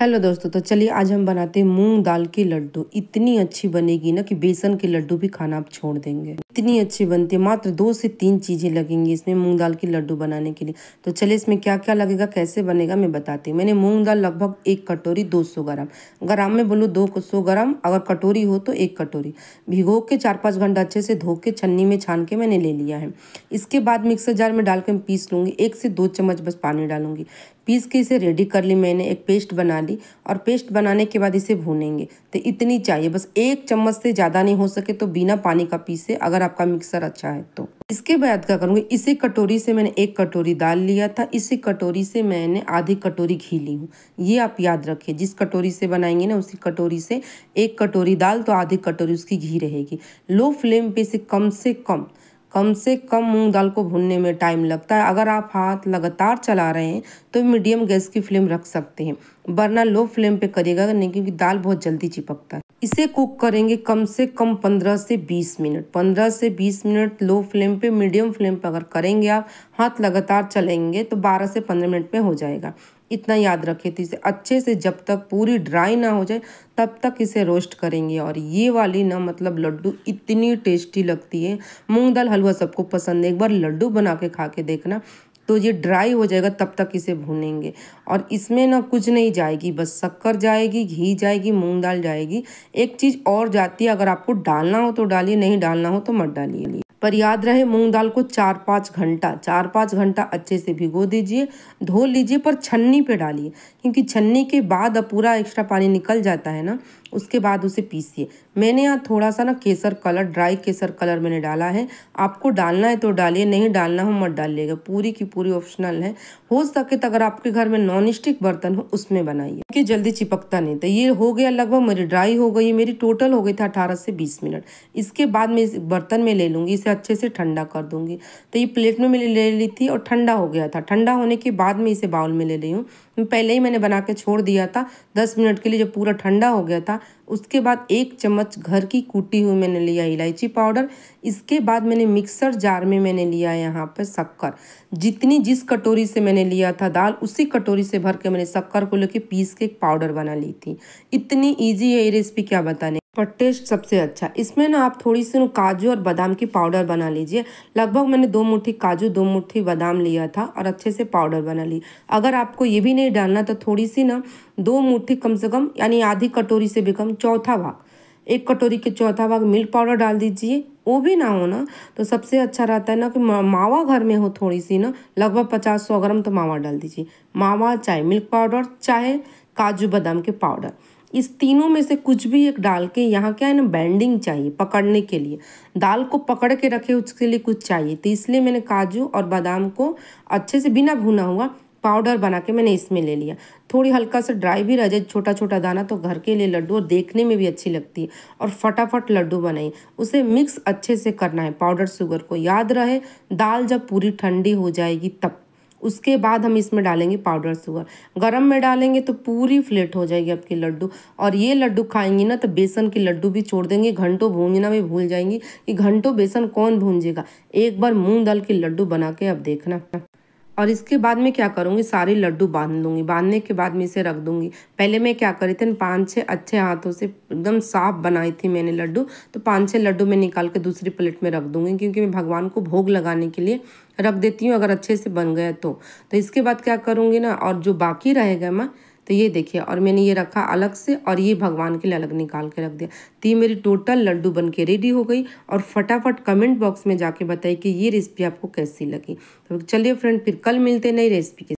hello दोस्तों तो चलिए आज हम बनाते हैं मूंग दाल के लड्डू इतनी अच्छी बनेगी ना कि बेसन के लड्डू भी खाना आप छोड़ देंगे इतनी अच्छी बनती है मात्र दो से तीन चीज़ें लगेंगी इसमें मूंग दाल के लड्डू बनाने के लिए तो चलिए इसमें क्या क्या लगेगा कैसे बनेगा मैं बताती हूँ मैंने मूंग दाल लगभग एक कटोरी सौ ग्राम ग्राम में बोलूँ दो सौ ग्राम अगर कटोरी हो तो एक कटोरी भिगो के चार पाँच घंटा अच्छे से धो के छन्नी में छान के मैंने ले लिया है इसके बाद मिक्सर जार में डाल के पीस लूंगी एक से दो चम्मच बस पानी डालूंगी पीस के इसे रेडी कर ली मैंने एक पेस्ट बना ली और पेस्ट बनाने के बाद इसे भूनेंगे तो इतनी चाहिए बस एक चम्मच से ज़्यादा नहीं हो सके तो बिना पानी का पीसे अगर आपका मिक्सर अच्छा है तो इसके बाद क्या करूँगी इसी कटोरी से मैंने एक कटोरी दाल लिया था इसी कटोरी से मैंने आधी कटोरी घी ली हूँ ये आप याद रखें जिस कटोरी से बनाएंगे ना उसी कटोरी से एक कटोरी दाल तो आधी कटोरी उसकी घी रहेगी लो फ्लेम पे इसे कम से कम कम से कम मूंग दाल को भूनने में टाइम लगता है अगर आप हाथ लगातार चला रहे हैं तो मीडियम गैस की फ्लेम रख सकते हैं वरना लो फ्लेम पे करिएगा नहीं क्योंकि दाल बहुत जल्दी चिपकता है इसे कुक करेंगे कम से कम 15 से 20 मिनट 15 से 20 मिनट लो फ्लेम पे मीडियम फ्लेम पे अगर करेंगे आप हाथ लगातार चलेंगे तो 12 से 15 मिनट में हो जाएगा इतना याद रखें तो इसे अच्छे से जब तक पूरी ड्राई ना हो जाए तब तक इसे रोस्ट करेंगे और ये वाली ना मतलब लड्डू इतनी टेस्टी लगती है मूंग दाल हलवा सबको पसंद है एक बार लड्डू बना के खा के देखना तो ये ड्राई हो जाएगा तब तक इसे भूनेंगे और इसमें ना कुछ नहीं जाएगी बस शक्कर जाएगी घी जाएगी मूंग दाल जाएगी एक चीज़ और जाती है अगर आपको डालना हो तो डालिए नहीं डालना हो तो मत डालिए पर याद रहे मूंग दाल को चार पाँच घंटा चार पाँच घंटा अच्छे से भिगो दीजिए धो लीजिए पर छन्नी पे डालिए क्योंकि छन्नी के बाद अब पूरा एक्स्ट्रा पानी निकल जाता है ना उसके बाद उसे पीसिए मैंने यहाँ थोड़ा सा ना केसर कलर ड्राई केसर कलर मैंने डाला है आपको डालना है तो डालिए नहीं डालना हो मत डालिएगा पूरी की पूरी ऑप्शनल है हो सके तो अगर आपके घर में नॉन स्टिक बर्तन हो उसमें बनाइए क्योंकि जल्दी चिपकता नहीं तो ये हो गया लगभग मेरी ड्राई हो गई मेरी टोटल हो गई था अठारह से बीस मिनट इसके बाद मैं इस बर्तन में ले लूँगी इसे अच्छे से ठंडा कर दूँगी तो ये प्लेट में मैंने ले ली थी और ठंडा हो गया था ठंडा होने के बाद मैं इसे बाउल में ले रही हूँ पहले ही मैंने बना के छोड़ दिया था दस मिनट के लिए जब पूरा ठंडा हो गया था उसके बाद एक चम्मच घर की कूटी हुई मैंने लिया इलायची पाउडर इसके बाद मैंने मिक्सर जार में मैंने लिया यहाँ पर शक्कर जितनी जिस कटोरी से मैंने लिया था दाल उसी कटोरी से भर के मैंने शक्कर को लेकर पीस के पाउडर बना ली थी इतनी ईजी है ये रेसिपी क्या बताने पर टेस्ट सबसे अच्छा इसमें ना आप थोड़ी सी काजू और बादाम की पाउडर बना लीजिए लगभग मैंने दो मुट्ठी काजू दो मुट्ठी बादाम लिया था और अच्छे से पाउडर बना ली अगर आपको ये भी नहीं डालना तो थोड़ी सी ना दो मुट्ठी कम से कम यानी आधी कटोरी से भी कम चौथा भाग एक कटोरी के चौथा भाग मिल्क पाउडर डाल दीजिए वो भी ना हो ना तो सबसे अच्छा रहता है ना कि मावा घर में हो थोड़ी सी ना लगभग पचास सौ ग्राम तो मावा डाल दीजिए मावा चाहे मिल्क पाउडर चाहे काजू बादाम के पाउडर इस तीनों में से कुछ भी एक डाल के यहाँ क्या है ना बैंडिंग चाहिए पकड़ने के लिए दाल को पकड़ के रखे उसके लिए कुछ चाहिए तो इसलिए मैंने काजू और बादाम को अच्छे से बिना भुना हुआ पाउडर बना के मैंने इसमें ले लिया थोड़ी हल्का सा ड्राई भी रह जाए छोटा छोटा दाना तो घर के लिए लड्डू और देखने में भी अच्छी लगती है और फटाफट लड्डू बनाए उसे मिक्स अच्छे से करना है पाउडर शुगर को याद रहे दाल जब पूरी ठंडी हो जाएगी तब उसके बाद हम इसमें डालेंगे पाउडर शुगर गरम में डालेंगे तो पूरी फ्लेट हो जाएगी आपके लड्डू और ये लड्डू खाएंगी ना तो बेसन के लड्डू भी छोड़ देंगे घंटों भूंजना भी भूल जाएंगी कि घंटों बेसन कौन भूंजेगा एक बार मूंग दाल के लड्डू बना के आप देखना और इसके बाद मैं क्या करूँगी सारे लड्डू बांध लूँगी बांधने के बाद मैं इसे रख दूँगी पहले मैं क्या करी थी पाँच छः अच्छे हाथों से एकदम साफ बनाई थी मैंने लड्डू तो पाँच छः लड्डू मैं निकाल के दूसरी प्लेट में रख दूँगी क्योंकि मैं भगवान को भोग लगाने के लिए रख देती हूँ अगर अच्छे से बन गया तो, तो इसके बाद क्या करूँगी ना और जो बाकी रहेगा मैं तो ये देखिए और मैंने ये रखा अलग से और ये भगवान के लिए अलग निकाल के रख दिया तो ये मेरी टोटल लड्डू बन के रेडी हो गई और फटाफट कमेंट बॉक्स में जाके बताइए कि ये रेसिपी आपको कैसी लगी तो चलिए फ्रेंड फिर कल मिलते नई रेसिपी के